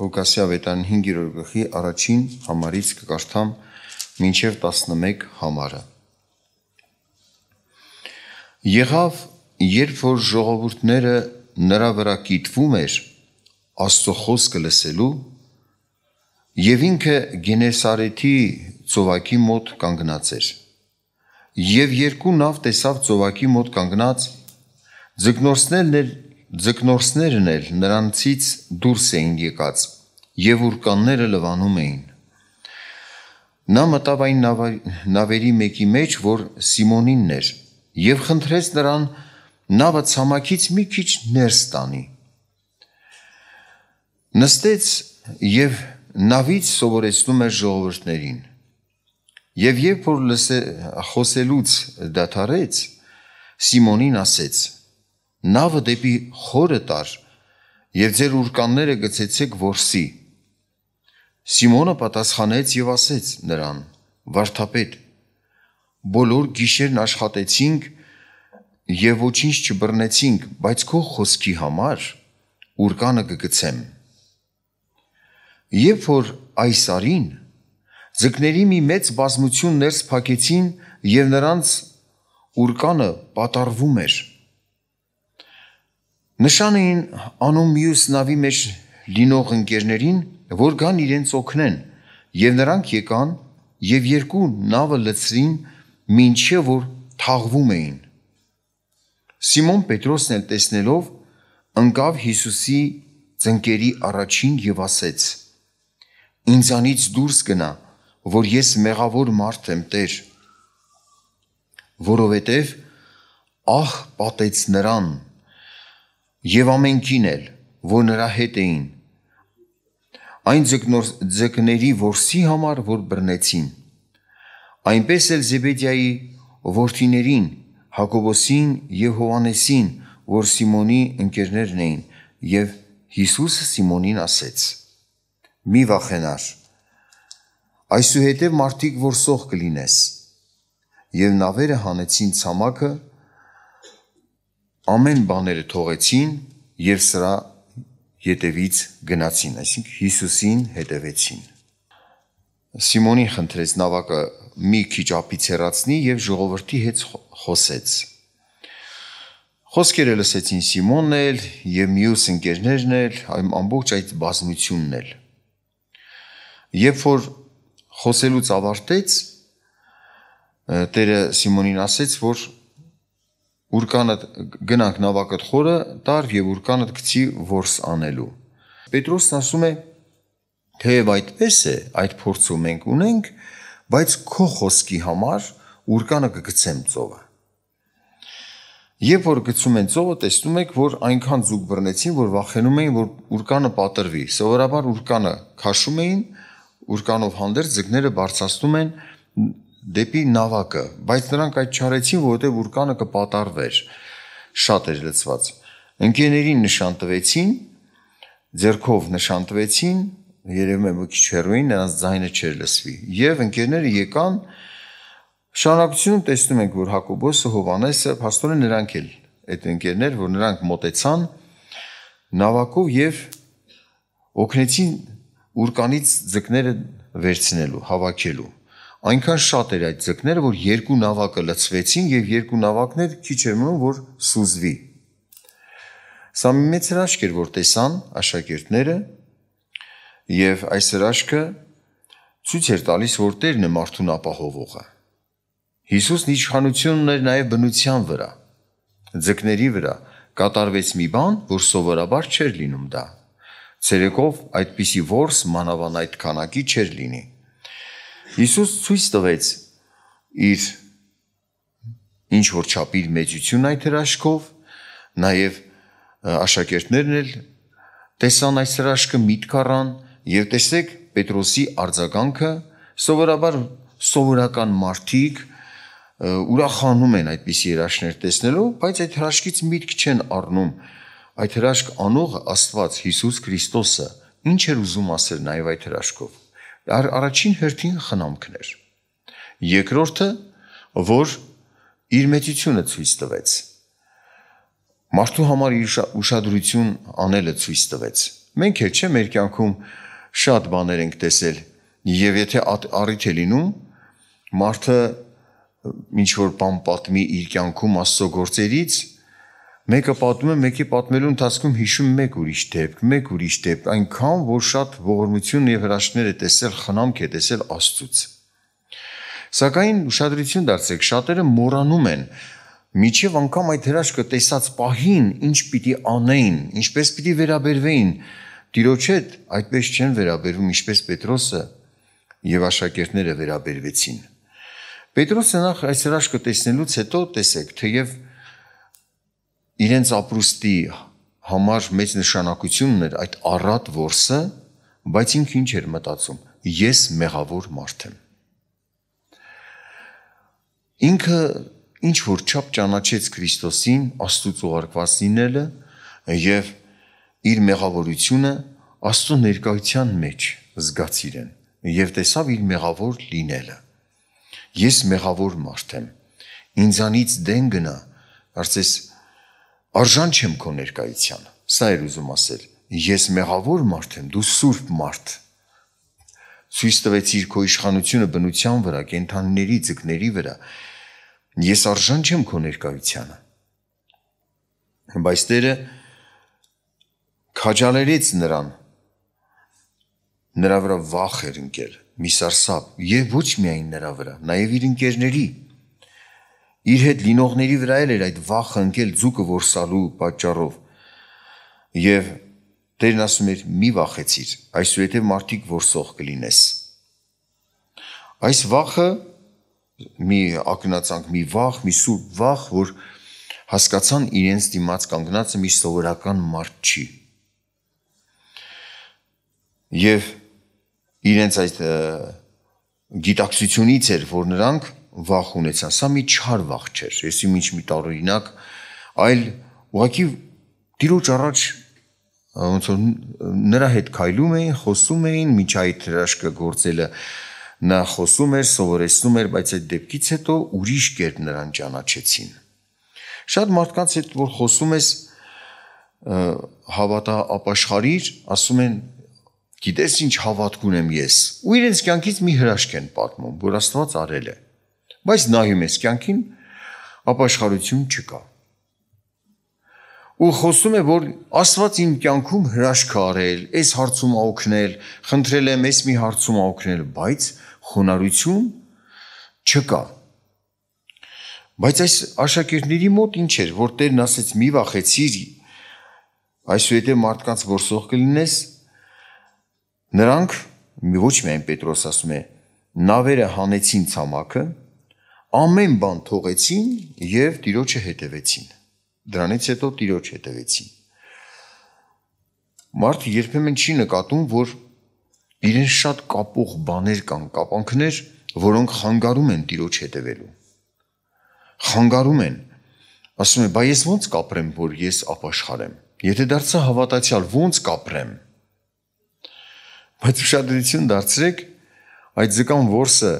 Հոգասի ավետարան 5-րդ գլխի առաջին համարից կկարդամ մինչև 11 համարը։ Եղավ, երբ որ ժողովուրդները նրա վրա կիտվում էր Աստծո խոսքը լսելու եւ ինքը Գենեսարեթի ծովակի մոտ կանգնած էր։ Եվ երկու նավ տեսավ ծովակի մոտ կանգնած ձգնորսներն էր Ձկնորսներն էլ նրանցից դուրս էին եկած եւ ուրկանները լվանում էին։ Նա մտավ այն նավերի մեկի մեջ, որ Սիմոնինն էր, եւ խնդրեց նրան նավը ցամաքից մի քիչ ներս տանի։ Նստեց եւ նավից սովորեցնում էր ժողովրդներին։ Եվ երբ որ լսե խոսելուց դադարեց, Սիմոնին ասեց նավը դեպի խորը տար եւ ձեր ուրկանները գցեցեք ворսի։ Սիմոնը պատասխանեց եւ ասեց նրան. Վարդապետ, բոլոր գիշերն աշխատեցինք եւ ոչինչ չբռնեցինք, բայց քո խոսքի համար ուրկանը կգցեմ։ Երբ որ այս արին ձկների մի մեծ բազմություն ներս փակեցին եւ նրանց ուրկանը պատարվում էր Նշան էին անում մյուս նավի մեջ լինող ընկերներին, որ գան իրենց օգնեն, եւ նրանք եկան եւ երկու նավը լցրին, ինչը որ թաղվում էին։ Սիմոն Պետրոսն էլ տեսնելով ընկավ Հիսուսի ծնկերի առաջին եւ ասեց. Ինձանից դուրս գնա, որ ես մեղավոր մարդ եմ, Տեր, որովհետև ահ պատեց նրան եւ ամենքին էլ, որ նրա հետ էին։ Այն ձկնոր ձկների ворսի համար, որ բռնեցին։ Այնպես էլ Զեբեդիայի որդիներին, Հակոբոսին եւ Հովանեսին, որ Սիմոնի ընկերներն էին, եւ Հիսուսը Սիմոնին ասեց. Մի վախենար։ Այսուհետև մարդիկ որսող կլինես։ Եվ նավերը հանեցին ցամաքը ամեն բաները թողեցին եւ սրա յետևից գնացին, այսինքն Հիսուսին հետևեցին։ Սիմոնի խնդրեց նավակը մի քիչ ափից հեռացնի եւ ժողովրդի հետ խոսեց։ Խոսքերը լսեցին Սիմոնն էլ եւ մյուս ընկերներն էլ, այն ամբողջ այդ բազմությունն էլ։ Երբ որ խոսելուց ավարտեց, Տերը Սիմոնին ասեց, որ ուրկանը գնանք նավակդ խորը տարվ եւ ուրկանը գցի ворս անելու։ Պետրոսն ասում է թեև այդպես է, այդ փորձը մենք ունենք, բայց քո խոսքի համար ուրկանը կգցեմ ծովը։ Երբ որ գցում են ծովը, տեսնում եք, որ այնքան զուգ բռնեցին, որ վախենում էին, որ ուրկանը պատրվի։ Սովորաբար ուրկանը քաշում էին, ուրկանով հանդերձ ձկները բարձրացնում են դեպի նավակը, բայց նրանք այդ չարեցին, որովհետև ուրկանը կպատարվեր։ Շատ էր լծված։ Ընկերներին նշան տվեցին, ձերքով նշան տվեցին, երևում է մի քիչ հեռուին նրանց ձայնը չէր լսվի։ Եվ ընկերները եկան շարունակությունում տեսնում ենք, որ Հակոբոսը, Հովանեսը, աստորեն նրանք էլ այդ ընկերներ, որ նրանք մտեցան նավակով եւ օգնեցին ուրկանից ձկները վերցնելու, հավաքելու։ Այնքան շատ էր այդ ձկները, որ երկու նավակը լցվեցին եւ երկու նավակներ քիչ էր մնում, որ սուզվի։ Սա մի մեծ հրաշք էր, որ տեսան աշակերտները եւ այս հրաշքը ցույց էր տալիս, որ Տերն է մարդուն ապահովողը։ Հիսուսն իշխանություն ուներ նաեւ բնության վրա, ձկների վրա, կատարվեց մի բան, որ սովորաբար չէր լինում դա։ Ցերեկով այդպիսի ворս մանավան այդ քանակի չէր լինի։ Հիսուս ցույց տվեց իր ինչ որ չափի մեծություն այդ հրաշքով, նաև աշակերտներն էլ տեսան այս հրաշքը միտք առան եւ տեսեք Պետրոսի արձագանքը սովորաբար սովորական մարդիկ ուրախանում են այդպիսի երաշներ տեսնելով, բայց այդ հրաշքից միտք չեն առնում։ Այդ հրաշք անող Աստված Հիսուս Քրիստոսը ինչ էր ուզում ասել նաև այդ հրաշքով։ Ար, առաջին հերթին խնամքն էր։ Երկրորդը, որ իր մեծությունը ցույց տվեց։ Մարդու համար իր ուշադրություն անելը ցույց տվեց։ Մենք էլ չէ մեր կյանքում շատ բաներ ենք տեսել, եւ եթե առիթ է լինում, մարդը ինչ որ բան պատմի իր կյանքում աստծո գործերից, մեկը պատմում է, մեկի պատմելու ընթացքում հիշում մեկ ուրիշ դեպք, մեկ ուրիշ դեպք, այնքան որ շատ ողորմություն եւ հրաշքներ է տեսել, խնամք է տեսել Աստծուց։ Սակայն ուշադրություն դարձեք, շատերը մոռանում են միջև անգամ այդ հրաշքը տեսած պահին ինչ պիտի անեին, ինչպես պիտի վերաբերվեին։ Տիրոջ հետ այդպես չեն վերաբերվում, ինչպես Պետրոսը եւ աշակերտները վերաբերվեցին։ Պետրոսը նախ այս հրաշքը տեսնելուց հետո տեսեք, թեև թե իրենց ապրուստի համար մեծ նշանակություն ուներ այդ առատ ворսը, բայց ինքը ինչ էր մտածում. ես մեղավոր մարդ եմ։ Ինքը ինչ որ չափ ճանաչեց Քրիստոսին, Աստծո ուղարկված լինելը եւ իր մեղավորությունը Աստծո ներկայության մեջ զգաց իրեն եւ տեսավ իր մեղավոր լինելը։ Ես մեղավոր մարդ եմ։ Ինձանից դեն գնա, արծես արժան չեմ քո ներկայության։ Սա էր ուզում ասել։ Ես մեղավոր մարդ եմ, դու սուրբ մարդ։ Ցույց տվեցիր քո իշխանությունը բնության վրա, կենթանիների, ձկների վրա։ Ես արժան չեմ քո ներկայությանը։ Բայց Տերը քաջալերեց նրան։ Նրա վրա վախ էր ընկել, մի սարսափ, եւ ոչ միայն նրա վրա, նաեւ իր ընկերների իր հետ լինողների վրա էլ էր այդ վախը ընկել ձուկը որսալու պատճառով։ Եվ Տերն ասում էր՝ «Մի վախեցիր, այսուհետև մարդիկ որսող կլինես»։ Այս վախը մի ակնացանք, մի վախ, մի սուրբ վախ, որ հասկացան իրենց դիմաց կանգնածը մի սովորական մարդ չի։ Եվ իրենց այդ գիտակցությունից էր, որ նրանք վախ ունեցա, սա մի չար վախ չէր, եսի ինչ մի տարօրինակ, այլ ուղղակի դիրոջ առաջ ոնց որ նրա հետ քայլում էին, խոսում էին, միջայի հրաշքը գործելը նա խոսում էր, սովորեցնում էր, բայց այդ դեպքից հետո ուրիշ կերպ նրան ճանաչեցին։ Շատ մարդկանց հետ որ խոսում ես հավատա ապաշխարիր, ասում են գիտես ինչ հավատք ունեմ ես։ Ու իրենց կյանքից մի հրաշք են պատմում, որ Աստված արել է։ Բայց նայում ես կյանքին, ապաշխարություն չկա։ Ու խոսում է, որ Աստված իմ կյանքում հրաշք արել, այս հարցում աօքնել, խնդրել եմ այս մի հարցում աօքնել, բայց խոնարհություն չկա։ Բայց այս աշակերտների մոտ ինչ էր, որ Տերն ասեց՝ «Մի վախեցիր, այսուհետև մարդկանց որսող կլինես»։ Նրանք ոչ միայն Պետրոս ասում է, նավերը հանեցին ցամաքը, ամեն բան թողեցին եւ Տիրոջը հետևեցին։ Դրանից հետո Տիրոջ հետևեցին։ Մարդը երբեմն չի նկատում, որ իրեն շատ կապող բաներ կան, կապանքներ, որոնք խանգարում են Տիրոջ հետևելու։ Խանգարում են։ Ասում է, «Բա ես ո՞նց կապրեմ, որ ես ապաշխարեմ։ Եթե դարձա հավատացյալ, ո՞նց կապրեմ»։ Բայց ուշադրություն դարձրեք, այդ զգան ворսը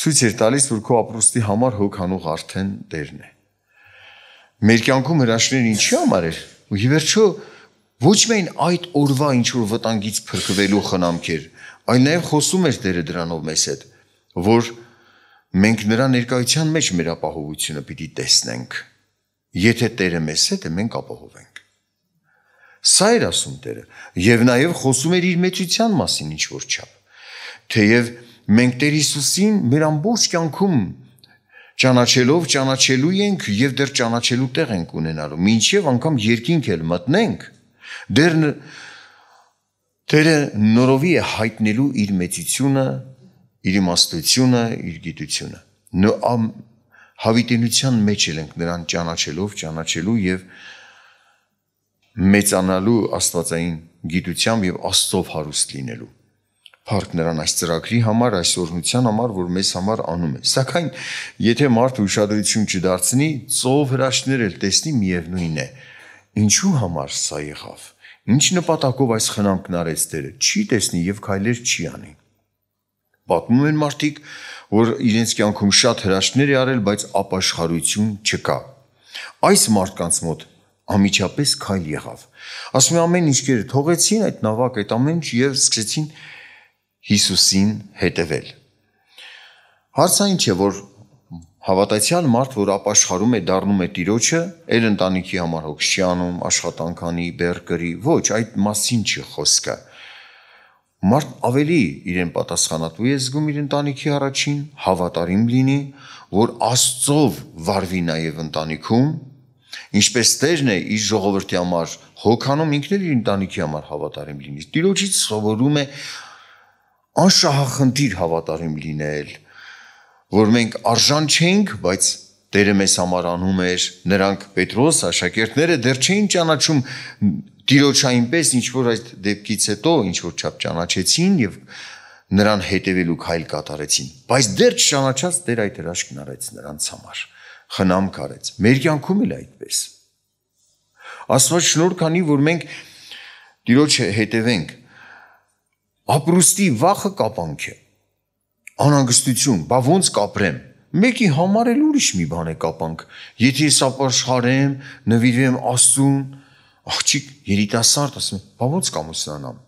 ցույց էր տալիս, որ քո ապրոստի համար հոգանող արդեն Տերն է։ Մեր կյանքում հրաշքները ինչի համար էր։ Ու ի վերջո ոչ միայն այդ օրվա ինչ որ վտանգից փրկվելու խնամքեր, այլ նաև խոսում էր Տերը դրանով մեզ հետ, որ մենք նրա ներկայության մեջ մեր ապահովությունը պիտի տեսնենք։ Եթե Տերը մեզ հետ է, մենք ապահովենք։ Սա էր ասում Տերը, եւ նաեւ խոսում էր իր մեծության մասին ինչ որ չափ։ Թեև դե մենք Տեր Հիսուսին մեր ամբողջ կյանքում ճանաչելով ճանաչելու ենք եւ դեռ ճանաչելու տեղ ենք ունենալու։ Մինչեւ անգամ երկինք էլ մտնենք, դեռ Տերը նորովի է հայտնելու իր մեծությունը, իր իմաստությունը, իր գիտությունը։ Նո ամ հավիտենության մեջ ենք նրան ճանաչելով, ճանաչելու եւ մեծանալու աստվածային գիտությամբ եւ աստծով հարուստ լինելու հարկ նրան այս ծրագրի համար, այս օրհնության համար, որ մեզ համար անում է։ Սակայն եթե մարդը ուշադրություն չդարձնի, ծով հրաշքներ էլ տեսնի միևնույն է։ Ինչու համար սա եղավ։ Ինչ նպատակով այս խնամքն արեց Տերը։ Չի տեսնի եւ քայլեր չի անի։ Պատմում են մարդիկ, որ իրենց կյանքում շատ հրաշքներ է արել, բայց ապաշխարություն չկա։ Այս մարդկանց մոտ ամիջապես քայլ եղավ։ Ասում եմ ամեն ինչ գերը թողեցին այդ նավակ, այդ ամեն ինչ եւ սկսեցին Հիսուսին հետևել։ Հարցը ինչ է, որ հավատացյալ մարդ, որ ապաշխարում է, դառնում է Տիրոջը, այլ ընտանիքի համար հոգ չի անում, աշխատանքանի, բերկրի, ոչ, այդ մասին չի խոսքը։ Մարդ ավելի իրեն պատասխանատու է զգում իր ընտանիքի առաջին, հավատարիմ լինի, որ Աստծով վարվի նաև ընտանիքում, ինչպես Տերն է իր ժողովրդի համար հոգանում, ինքն էլ իր ընտանիքի համար հավատարիմ լինի։ Տիրոջից սովորում է անշահախնդիր հավատարիմ լինել, որ մենք արժան չենք, բայց Տերը մեզ համար անում էր, նրանք Պետրոս աշակերտները դեռ չէին ճանաչում Տիրոջ այնպես ինչ որ այդ դեպքից հետո ինչ որ չափ ճանաչեցին եւ նրան հետևելու քայլ կատարեցին, բայց դեռ չճանաչած Տեր այդ հրաշքն արեց նրանց համար, խնամք արեց։ Մեր կյանքում էլ այդպես։ Աստված շնորհ քանի որ մենք Տիրոջ հետևենք, ապրուստի վախը կապանք է։ Անհանգստություն, բա ո՞նց կապրեմ։ Մեկի համար էլ ուրիշ մի բան է կապանք։ Եթե ես ապաշխարեմ, նվիրվեմ Աստծուն, աղջիկ երիտասարդ ասում, բա ո՞նց կամուսնանամ։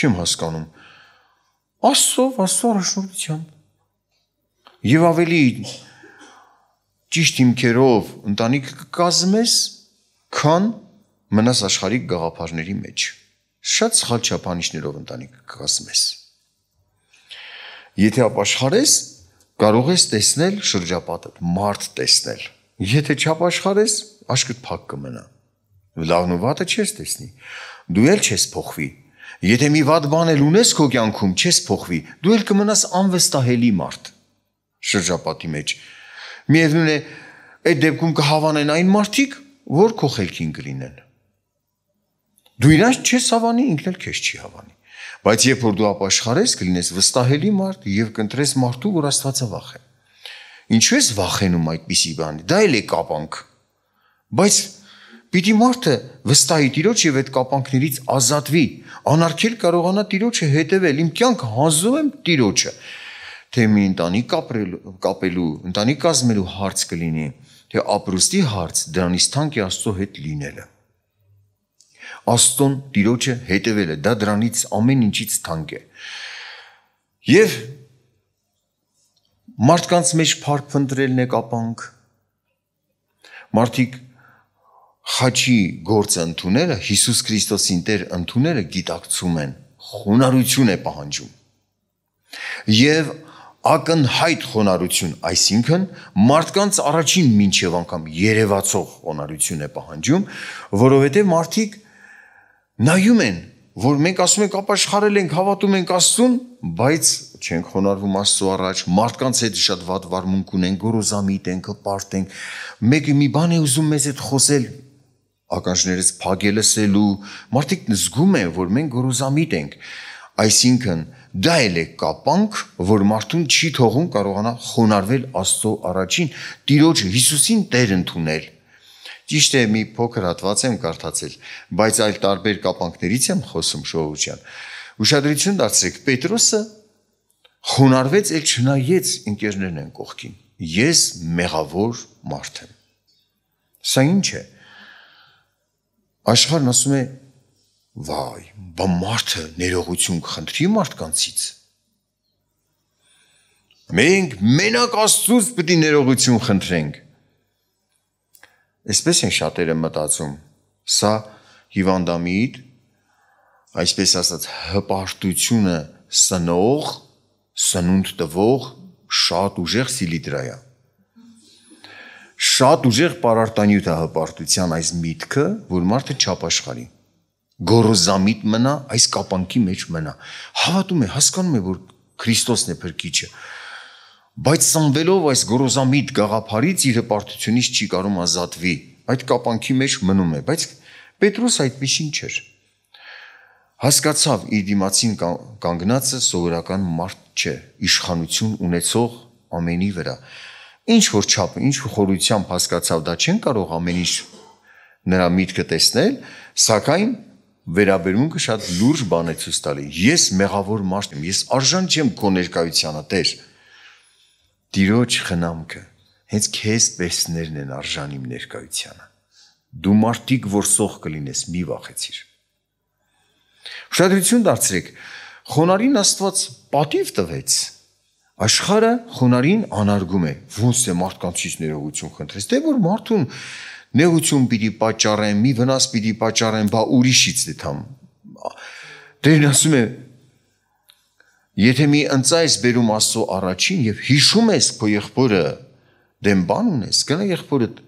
Չեմ հասկանում։ Աստծով, Աստծո հաշնորհությամբ։ Եվ ավելի ճիշտ հիմքերով ընտանիք կկազմես, քան մնաս աշխարհիկ գաղափարների մեջ շատ սխալ չափանիշներով ընտանիք կկազմես։ Եթե ապաշխարես, կարող ես տեսնել շրջապատդ, մարդ տեսնել։ Եթե չապաշխարես, աշկդ փակ կմնա։ Լավն ու վատը չես տեսնի։ Դու էլ չես փոխվի։ Եթե մի վատ բան էլ ունես քո կյանքում, չես փոխվի։ Դու էլ կմնաս անվստահելի մարդ շրջապատի մեջ։ Միևնույն է, այդ դեպքում կհավանեն այն մարդիկ, որ քո խելքին կլինեն։ Դու իրաց չես հավանի, ինքն էլ քեզ չի հավանի։ Բայց երբ որ դու ապաշխարես, կլինես վստահելի մարդ եւ կընտրես մարդու, որ Աստվածը վախ է։ Ինչու ես վախենում այդպիսի բանի։ Դա էլ է կապանք։ Բայց Պիտի մարդը վստահի Տիրոջ եւ այդ կապանքներից ազատվի։ Անարգել կարողանա Տիրոջը հետևել։ Իմ կյանքը հանձնում եմ Տիրոջը։ Թե մի ընտանիք կապրելու, կապելու, ընտանիք կազմելու հարց կլինի, թե ապրոստի հարց, դրանից թանկ է Աստծո հետ լինելը։ Աստծուն Տիրոջը հետևելը, դա դրանից ամեն ինչից թանկ է։ Եվ մարդկանց մեջ փարփնտրելն է կապանք։ Մարդիկ խաչի գործը ընդունելը, Հիսուս Քրիստոսին Տեր ընդունելը գիտակցում են, խոնարհություն է պահանջում։ Եվ ակնհայտ խոնարհություն, այսինքն մարդկանց առաջին մինչև անգամ երևացող խոնարհություն է պահանջում, որովհետև մարդիկ նայում են, որ մենք ասում ենք ապաշխարել ենք, հավատում ենք Աստծուն, բայց չենք խոնարհվում Աստծո առաջ, մարդկանց հետ շատ վատ վարմունք ունենք, գորոզամիտ ենք, հպարտ ենք։ Մեկը մի բան է ուզում մեզ հետ խոսել, ականջներից փագելը սելու, մարդիկ զգում են, որ մենք գորոզամիտ ենք։ Այսինքն, դա էլ է կապանք, որ մարդուն չի թողում կարողանա խոնարհվել Աստծո առաջին, Տիրոջ Հիսուսին Տեր ընդունել։ Ճիշտ է, մի փոքր հատված եմ կարդացել, բայց այլ տարբեր կապանքներից եմ խոսում շողության։ Ուշադրություն դարձրեք, Պետրոսը խոնարհվեց, ել չնայեց ընկերներն են կողքին։ Ես մեղավոր մարդ եմ։ Սա ի՞նչ է։ Աշխարհն ասում է, վայ, բա մարդը ներողություն կխնդրի մարդկանցից։ Մենք մենակ Աստծուց պետք է ներողություն խնդրենք։ Այսպես են շատերը մտածում։ Սա հիվանդամիտ, այսպես ասած, հպարտությունը սնող, սնունդ տվող շատ ուժեղ սիլիդրա է։ Շատ ուժեղ պարարտանյութ է հպարտության այս միտքը, որ մարդը չապաշխարի։ Գորոզամիտ մնա, այս կապանքի մեջ մնա։ Հավատում է, հասկանում է, որ Քրիստոսն է փրկիչը բայց սնվելով այս գրոզամիտ գաղափարից իր հպարտությունից չի կարող ազատվի։ Այդ կապանքի մեջ մնում է, բայց Պետրոս այդպեսին չէր։ Հասկացավ իր դիմացին կանգնածը սովորական մարդ չէ, իշխանություն ունեցող ամենի վրա։ Ինչ որ չափը, ինչ որ խորությամբ հասկացավ, դա չեն կարող ամեն ինչ նրա միտքը տեսնել, սակայն վերաբերմունքը շատ լուրջ բան է ցույց տալի։ Ես մեղավոր մարդ եմ, ես արժան չեմ քո ներկայությանը, Տեր։ դե Տիրոջ խնամքը հենց քեզ տեսներն են արժանի իմ ներկայությանը։ Դու մարդիկ, որ սող կլինես, մի վախեցիր։ Ուշադրություն դարձրեք, խոնարին Աստված պատիվ տվեց։ Աշխարը խոնարին անարգում է։ Ոնց է մարդկանցից ներողություն խնդրես, դե որ մարդուն նեղություն պիտի պատճառեն, մի վնաս պիտի պատճառեն, բա ուրիշից դե թամ։ Դերն ասում է, Եթե մի ընծայս բերում Աստծո առաջին եւ հիշում ես քո եղբորը, դեմ բան ունես, գնա եղբորդ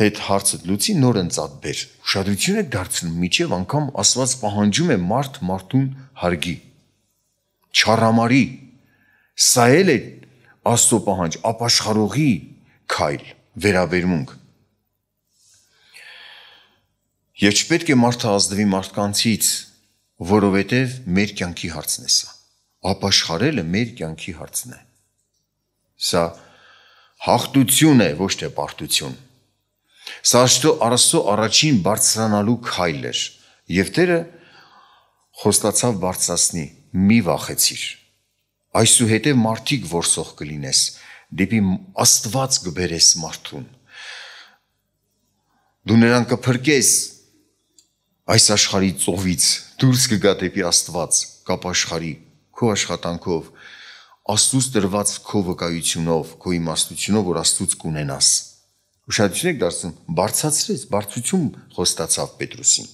հետ հարցը լուծի նոր ընծատ բեր։ Ուշադրությունը դարձնում միջև անգամ Աստված պահանջում է մարդ մարդուն հարգի։ Չարամարի։ Սա էլ է Աստծո պահանջ, ապաշխարողի քայլ, վերաբերմունք։ Եվ չպետք է մարդը ազդվի մարդկանցից, որովհետև մեր կյանքի հարցն է սա ապաշխարելը մեր կյանքի հարցն է։ Սա հաղթություն է, ոչ թե պարտություն։ Սա Աստծո Արարսո առաջին բարձրանալու քայլն էր, եւ Տերը խոստացավ բարձրացնի՝ մի վախեցիր։ Այսուհետև մարդիկ որսող կլինես, դեպի Աստված կբերես մարդուն։ Դու նրան կփրկես այս աշխարհի ծովից, դուրս կգա դեպի Աստված, կապաշխարի քո աշխատանքով, Աստծուց տրված քո վկայությունով, քո իմաստությունով, որ Աստծուց կունենաս։ Ուշադրություն եք դարձնում, բարձացրեց, բարձություն խոստացավ Պետրոսին։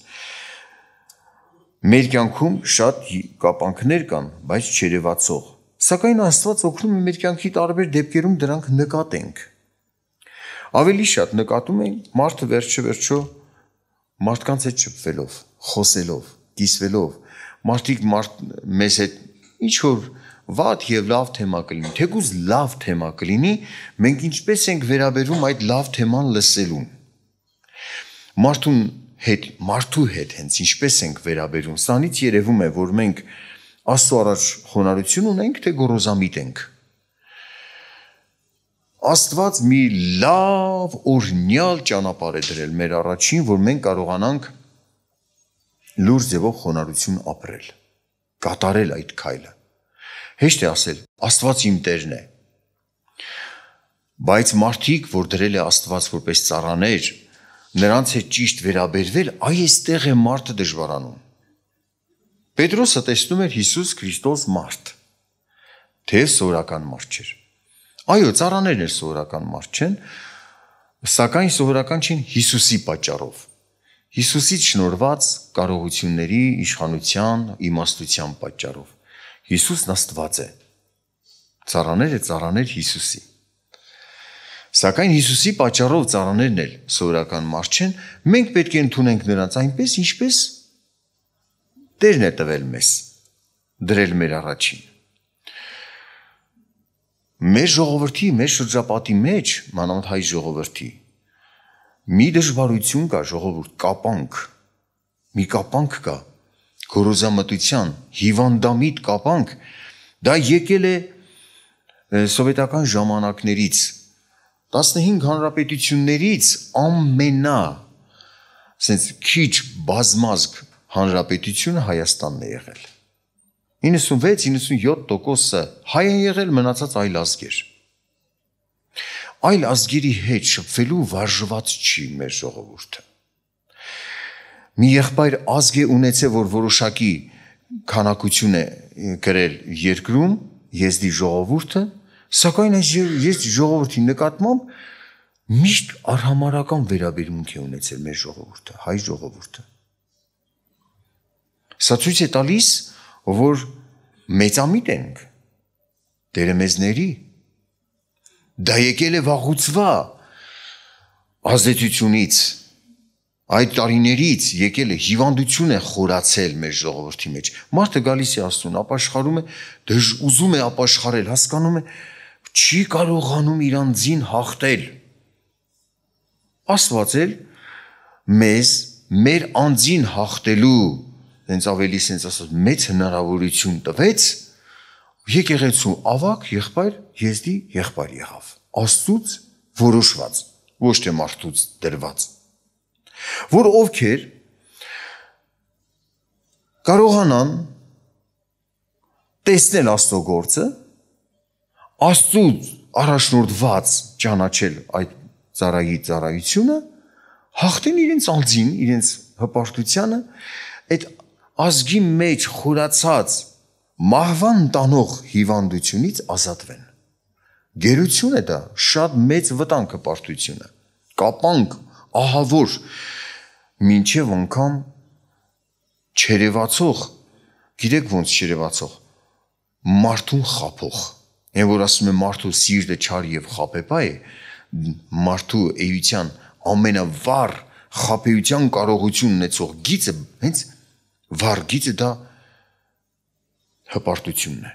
Մեր կյանքում շատ կապանքներ կան, բայց չերևացող։ Սակայն Աստված օգնում է մեր կյանքի տարբեր դեպքերում դրանք նկատենք։ Ավելի շատ նկատում ենք մարդը վերջը վերջո մարդկանց հետ շփվելով, խոսելով, կիսվելով, մարդիկ մարդ մեզ հետ ինչ որ վատ եւ լավ թեմա կլինի, թեկուզ լավ թեմա կլինի, մենք ինչպես ենք վերաբերվում այդ լավ թեման լսելուն։ Մարդուն հետ, մարդու հետ հենց ինչպես ենք վերաբերվում։ Սանից երևում է, որ մենք աստծո առաջ խոնարհություն ունենք, թե գොරոզամիտ ենք։ Աստված մի լավ օրնյալ ճանապարհ է դրել մեր առաջին, որ մենք կարողանանք լուրջ ձևով խոնարհություն ապրել կատարել այդ քայլը։ Հեշտ է ասել, Աստված իմ Տերն է։ Բայց մարդիկ, որ դրել է Աստված որպես ծառաներ, նրանց հետ ճիշտ վերաբերվել, այ այստեղ է մարդը դժվարանում։ Պետրոսը տեսնում էր Հիսուս Քրիստոս մարդ, թեև սովորական մարդ չէր։ Այո, ծառաներն էլ սովորական մարդ չեն, սակայն սովորական չեն Հիսուսի պատճառով Հիսուսից շնորված կարողությունների, իշխանության, իմաստության պատճառով։ Հիսուսն Աստված է։ Ծառաները ծառաներ Հիսուսի։ Սակայն Հիսուսի պատճառով ծառաներն էլ սովորական մարդ չեն, մենք պետք է ընդունենք նրանց այնպես, ինչպես Տերն է տվել մեզ, դրել մեր առաջին։ Մեր ժողովրդի, մեր շրջապատի մեջ, մանավանդ հայ ժողովրդի մի դժվարություն կա ժողովուրդ, կապանք։ Մի կապանք կա։ Գորոզամտության, հիվանդամիտ կապանք։ Դա եկել է սովետական ժամանակներից 15 հանրապետություններից ամենա ասենց քիչ բազմազգ հանրապետությունը Հայաստանն է եղել 96-97%-ը հայ են եղել մնացած այլ ազգեր այլ ազգերի հետ շփվելու վարժված չի մեր ժողովուրդը։ Մի եղբայր ազգ է ունեցել, որ որոշակի քանակություն է գրել երկրում եզդի ժողովուրդը, սակայն այս ես ժողովրդի նկատմամբ միշտ արհամարական վերաբերմունք է ունեցել մեր ժողովուրդը, հայ ժողովուրդը։ Սա ցույց է տալիս, որ մեծամիտ ենք դերը մեզների Դա եկել է վաղուցվա ազդեցությունից, այդ տարիներից եկել է հիվանդություն է խորացել մեր ժողովրդի մեջ։ Մարդը գալիս է աստուն, ապաշխարում է, դժ ուզում է ապաշխարել, հասկանում է, չի կարողանում իրանձին հաղթել։ Աստված էլ մեզ մեր անձին հաղթելու, հենց ավելի sense ասած մեծ հնարավորություն տվեց եկեղեցու ավակ եղբայր եզդի եղբայր եղավ աստծուց որոշված ոչ թե մարդուց դրված որ ովքեր կարողանան տեսնել աստծո գործը աստծուց առաջնորդված ճանաչել այդ ծառայի ծառայությունը հաղթեն իրենց անձին իրենց հպարտությանը այդ ազգի մեջ խորացած մահվան տանող հիվանդությունից ազատվեն։ Գերություն է դա, շատ մեծ վտանգ է պարտությունը։ Կապանք, ահավոր, ինչև անգամ չերևացող, գիտեք ոնց չերևացող, մարդուն խափող։ Այն որ ասում է մարդու սիրտը չար եւ խափեպա է, մարդու էության ամենավառ խափեության կարողություն ունեցող գիծը հենց վառ գիծը դա է հպարտությունն է։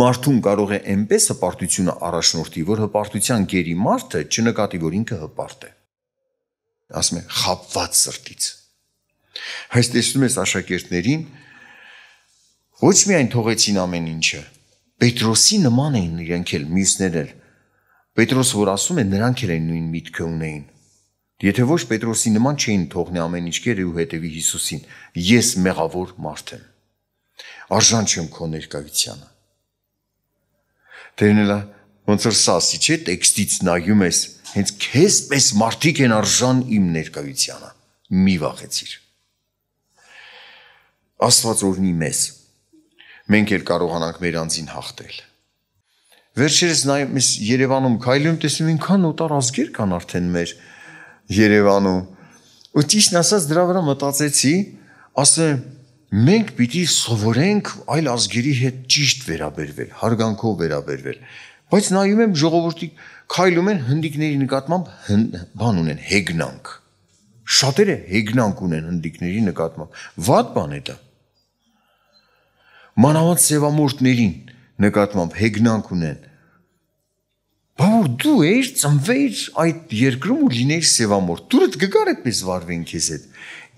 Մարդուն կարող է այնպես հպարտությունը առաջնորդի, որ հպարտության գերի մարդը չնկատի, որ ինքը հպարտ է։ Ասում է խապված սրտից։ Այս տեսնում ես աշակերտներին ոչ միայն թողեցին ամեն ինչը, Պետրոսի նման էին իրենք էլ մյուսներ էլ։ Պետրոս որ ասում է, նրանք էլ են նույն միտքը ունեին։ Եթե ոչ Պետրոսի նման չէին թողնի ամեն ինչ գերը ու հետևի Հիսուսին։ Ես մեղավոր մարդ եմ։ Արժան չեմ քո ներկայությանը։ Տերն էլա ոնց որ սասի չէ տեքստից նայում ես, հենց քեզ պես մարդիկ են արժան իմ ներկայությանը։ Մի վախեցիր։ Աստված օրհնի մեզ։ Մենք էլ կարողանանք մեր անձին հաղթել։ Վերջերս նայում ես Երևանում քայլում տեսնում ինքան օտար ազգեր կան արդեն մեր Երևանում։ Ու ճիշտ ասած դրա վրա մտածեցի, ասեմ մենք պիտի սովորենք այլ ազգերի հետ ճիշտ վերաբերվել, հարգանքով վերաբերվել։ Բայց նայում եմ ժողովրդի քայլում են հնդիկների նկատմամբ հն, բան ունեն հեգնանք։ Շատերը հեգնանք ունեն հնդիկների նկատմամբ։ Վատ բան է դա։ Մանավանդ սևամորտներին նկատմամբ հեգնանք ունեն։ Բայց դու ես ծնվեր այդ երկրում ու լինեիր սևամորտ։ Դուրդ գար այդպես վարվեն քեզ հետ։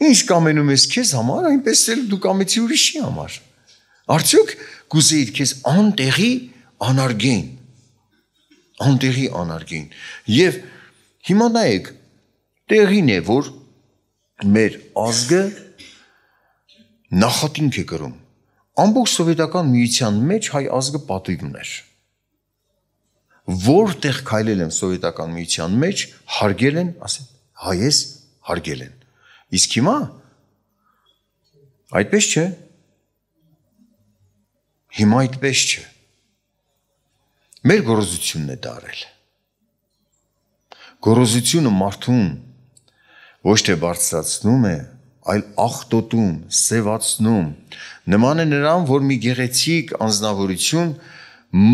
Ինչ կամենում ես քեզ համար, այնպես էլ դու կամեցի ուրիշի համար։ Արդյոք գուզեիր քեզ անտեղի անարգեն։ Անտեղի անարգեն։ Եվ հիմա նայեք, տեղին է, որ մեր ազգը նախատինք է գրում։ Ամբողջ սովետական միության մեջ հայ ազգը պատիվ ուներ։ Որտեղ քայլել եմ սովետական միության մեջ, հարգել են, ասեն, հայես հարգել են Իսկ հիմա այդպես չէ։ Հիմա այդպես չէ։ Մեր գորոզությունն է դարել։ Գորոզությունը մարդուն ոչ թե բարձրացնում է, այլ ախտոտում, սևացնում։ Նման է նրան, որ մի գեղեցիկ անznավորություն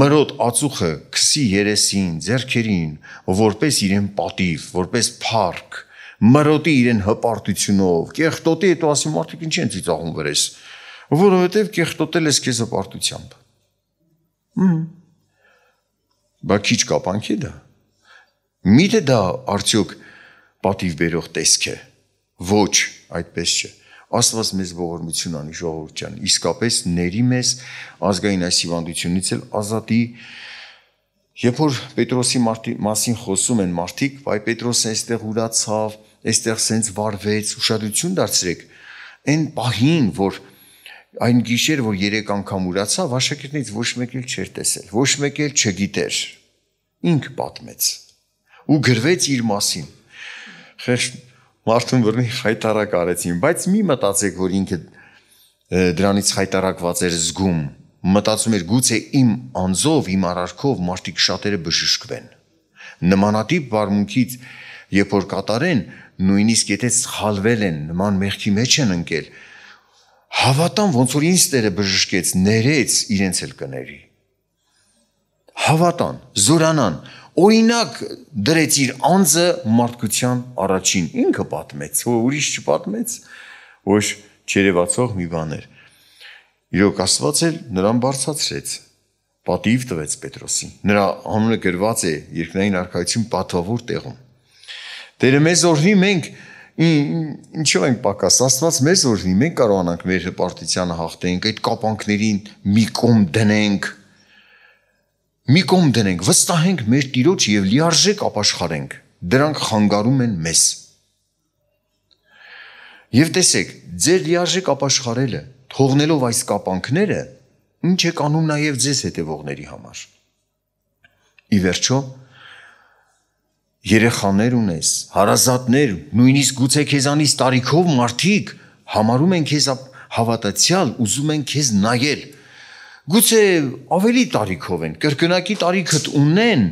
մրոտ ածուխը քսի երեսին, зерքերին, որպես իրեն պատիվ, որպես փառք, մրոտի իրեն հպարտությունով, կեղտոտի, հետո ասի մարդիկ ինչի են ծիծաղում վրես, որովհետև կեղտոտել ես քեզ հպարտությամբ։ Բա քիչ կապանքի դա։ Միթե դա արդյոք պատիվ բերող տեսք է։ Ոչ, այդպես չէ։ Աստված մեզ ողորմություն անի ժողովուրդ ջան, իսկապես ների մեզ ազգային այս հիվանդությունից էլ ազատի Երբ որ Պետրոսի մասին խոսում են մարդիկ, վայ Պետրոսը այստեղ ուրացավ, այստեղ սենց վարվեց, ուշադրություն դարձրեք։ Այն պահին, որ այն գիշեր, որ 3 անգամ ուրացավ, աշակերտներից ոչ մեկը չէր տեսել, ոչ մեկը չգիտեր։ Ինք պատմեց ու գրվեց իր մասին։ Խեշ մարդուն բռնի հայտարակ արեցին, բայց մի մտածեք, որ ինքը դրանից հայտարակված էր զգում։ Մտածում էր գուցե իմ անձով, իմ արարքով մարդիկ շատերը բժշկվեն։ Նմանատիպ վարմունքից երբ որ կատարեն, նույնիսկ եթե սխալվել են, նման մեղքի մեջ են ընկել, հավատան ոնց որ ինձ Տերը բժշկեց, ներեց, իրենց էլ կների։ Հավատան, զորանան, օրինակ դրեց իր անձը մարդկության առաջին։ Ինքը պատմեց, ու ուրիշ չպատմեց, ոչ չերևացող մի բան էր։ Իրոք Աստված էլ նրան բարձացրեց պատիվ տվեց Պետրոսին։ Նրա անունը գրված է երկնային արքայություն պատվավոր տեղում։ Տերը մեզ օրհնի, մենք ինչով ենք պակաս։ Աստված մեզ օրհնի, մենք կարողանանք մեր հպարտությանը հաղթենք, այդ կապանքներին մի կողմ դնենք։ Մի կողմ դնենք, վստահենք մեր Տիրոջ եւ լիարժեք ապաշխարենք։ Դրանք խանգարում են մեզ։ Եվ տեսեք, ձեր լիարժեք ապաշխարելը, թողնելով այս կապանքները, ինչ է կանում նաեւ ձեզ հետևողների համար։ Ի վերջո, երեխաներ ունես, հարազատներ, նույնիսկ գուցե քեզանից տարիքով մարդիկ համարում են քեզ հավատացյալ, ուզում են քեզ նայել։ Գուցե ավելի տարիքով են, կրկնակի տարիքդ ունեն,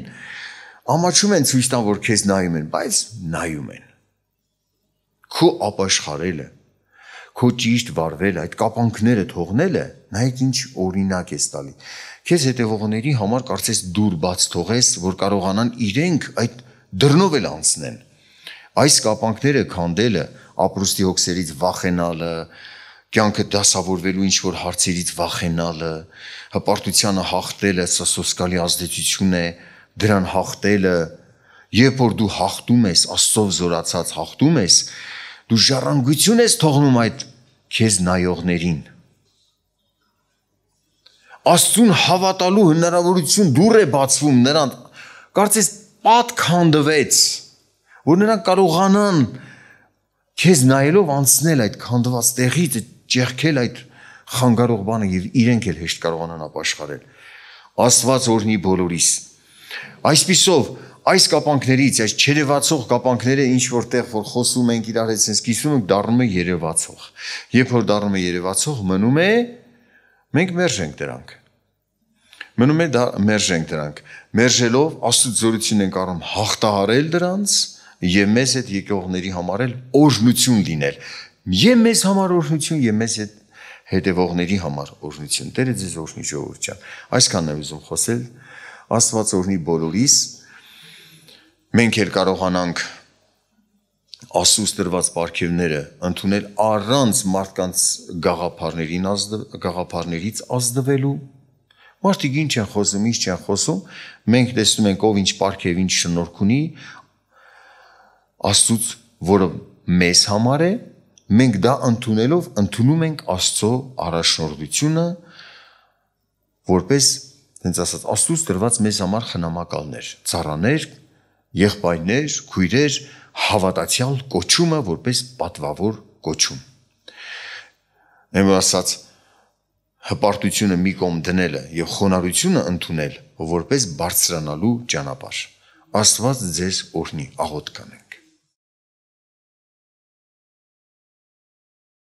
ամաչում են ցույց տան, որ քեզ նայում են, բայց նայում են։ Քո ապաշխարելը, քո ճիշտ վարվել, այդ կապանքները թողնելը, նայեք ինչ օրինակ է տալի։ Քեզ հետևողների համար կարծես դուր բաց թողես, որ կարողանան իրենք այդ դռնով էլ անցնեն։ Այս կապանքները քանդելը, ապրուստի հոգսերից վախենալը, կյանքը դասավորվելու ինչ որ հարցերից վախենալը, հպարտությանը հաղթելը, սա սոսկալի ազդեցություն է, դրան հաղթելը, երբ որ դու հաղթում ես, աստծով զորացած հաղթում ես, դու ժառանգություն ես թողնում այդ քեզ նայողներին։ Աստուն հավատալու հնարավորություն դուր է բացվում նրան։ Կարծես պատ քանդվեց, որ նրանք կարողանան քեզ նայելով անցնել այդ քանդված տեղից, ճեղքել այդ խանգարող բանը եւ իրենք էլ հեշտ կարողանան ապաշխարել։ Աստված օրհնի բոլորիս։ Այսպիսով այս կապանքներից, այս չերևացող կապանքները ինչ որտեղ որ խոսում ենք իրար հետ sense կիսում ենք դառնում է երևացող։ Երբ որ դառնում է երևացող, մնում է մենք մերժենք դրանք։ Մնում է դա մերժենք դրանք մերժելով աստծո զորություն ենք առնում հաղթահարել դրանց եւ մեզ այդ եկողների համար էլ օրհնություն լինել եւ մեզ համար օրհնություն եւ մեզ այդ հետևողների համար օրհնություն Տերը ձեզ օրհնի ժողովուրդ ջան այսքանն եմ ուզում խոսել Աստված օրհնի բոլորիս մենք էլ կարողանանք Աստուծո դրված պարգևները ընդունել առանց մարդկանց գաղափարներին ազդ գաղափարներից ազդվելու ազդ Մարդիկ ինչ են խոսում, ինչ չեն խոսում, մենք տեսնում ենք ով ինչ պարք եւ ինչ շնորհք ունի Աստծուց, որը մեզ համար է, մենք դա ընդունելով ընդունում ենք Աստծո առաջնորդությունը, որպես հենց ասած Աստծուց դրված մեզ համար խնամակալներ, ծառաներ, եղբայրներ, քույրեր, հավատացյալ կոչումը որպես պատվավոր կոչում։ Եմ ասած, հպարտությունը մի կողմ դնելը եւ խոնարհությունը ընդունել որպես բարձրանալու ճանապարհ։ Աստված ձեզ օրհնի աղոտ կանե։